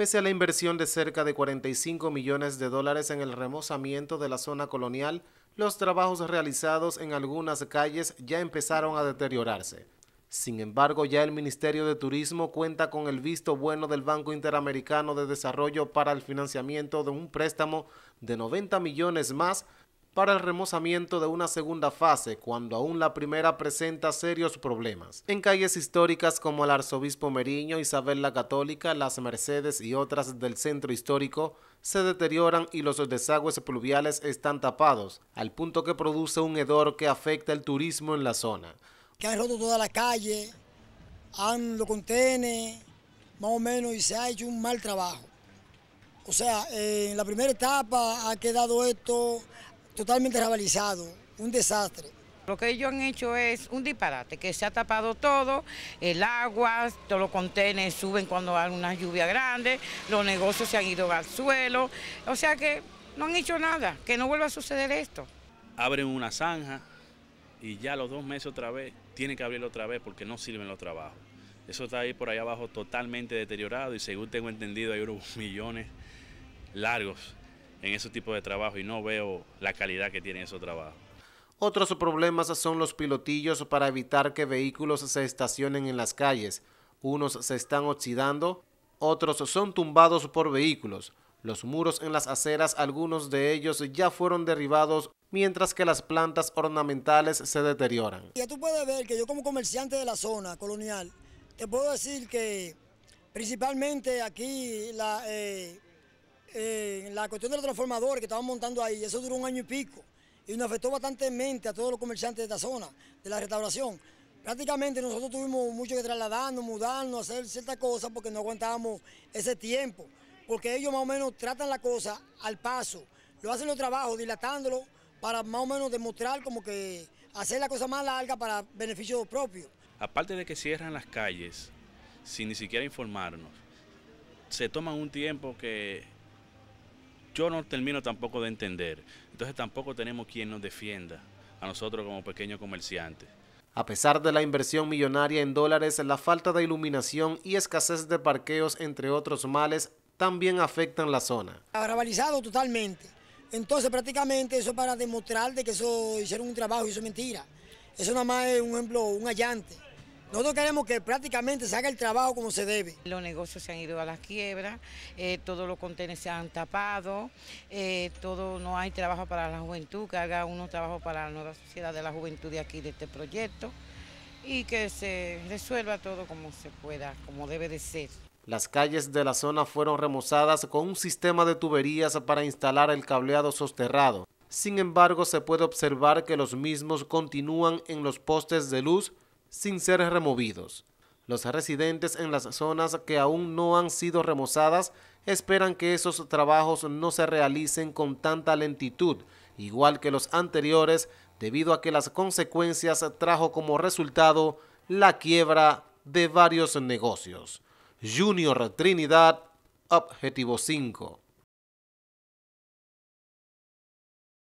pese a la inversión de cerca de 45 millones de dólares en el remozamiento de la zona colonial, los trabajos realizados en algunas calles ya empezaron a deteriorarse. Sin embargo, ya el Ministerio de Turismo cuenta con el visto bueno del Banco Interamericano de Desarrollo para el financiamiento de un préstamo de 90 millones más para el remozamiento de una segunda fase cuando aún la primera presenta serios problemas. En calles históricas como el Arzobispo Meriño, Isabel la Católica, Las Mercedes y otras del centro histórico se deterioran y los desagües pluviales están tapados, al punto que produce un hedor que afecta el turismo en la zona. Que han roto toda la calle, han lo contiene, más o menos, y se ha hecho un mal trabajo. O sea, en la primera etapa ha quedado esto totalmente rabalizado, un desastre. Lo que ellos han hecho es un disparate, que se ha tapado todo, el agua, todos los contenedores suben cuando hay una lluvia grande, los negocios se han ido al suelo, o sea que no han hecho nada, que no vuelva a suceder esto. Abren una zanja y ya los dos meses otra vez, tienen que abrirlo otra vez porque no sirven los trabajos. Eso está ahí por allá abajo totalmente deteriorado y según tengo entendido hay unos millones largos en ese tipo de trabajo y no veo la calidad que tiene ese trabajo Otros problemas son los pilotillos para evitar que vehículos se estacionen en las calles. Unos se están oxidando, otros son tumbados por vehículos. Los muros en las aceras, algunos de ellos ya fueron derribados, mientras que las plantas ornamentales se deterioran. Ya tú puedes ver que yo como comerciante de la zona colonial, te puedo decir que principalmente aquí la... Eh, eh, la cuestión de los transformadores que estaban montando ahí, eso duró un año y pico y nos afectó bastante a todos los comerciantes de esta zona, de la restauración. Prácticamente nosotros tuvimos mucho que trasladarnos, mudarnos, hacer ciertas cosas porque no aguantábamos ese tiempo, porque ellos más o menos tratan la cosa al paso, lo hacen los trabajos dilatándolo para más o menos demostrar como que hacer la cosa más larga para beneficio propio. Aparte de que cierran las calles sin ni siquiera informarnos, se toman un tiempo que yo no termino tampoco de entender. Entonces tampoco tenemos quien nos defienda a nosotros como pequeños comerciantes. A pesar de la inversión millonaria en dólares, la falta de iluminación y escasez de parqueos, entre otros males, también afectan la zona. Arrabalizado totalmente. Entonces prácticamente eso para demostrar de que eso hicieron un trabajo y eso es mentira. Eso nada más es un ejemplo, un allante. Nosotros queremos que prácticamente se haga el trabajo como se debe. Los negocios se han ido a la quiebra, eh, todos los contenedores se han tapado, eh, todo no hay trabajo para la juventud, que haga uno trabajo para la nueva sociedad de la juventud de aquí, de este proyecto, y que se resuelva todo como se pueda, como debe de ser. Las calles de la zona fueron remozadas con un sistema de tuberías para instalar el cableado sosterrado. Sin embargo, se puede observar que los mismos continúan en los postes de luz sin ser removidos. Los residentes en las zonas que aún no han sido remozadas esperan que esos trabajos no se realicen con tanta lentitud, igual que los anteriores, debido a que las consecuencias trajo como resultado la quiebra de varios negocios. Junior Trinidad, Objetivo 5.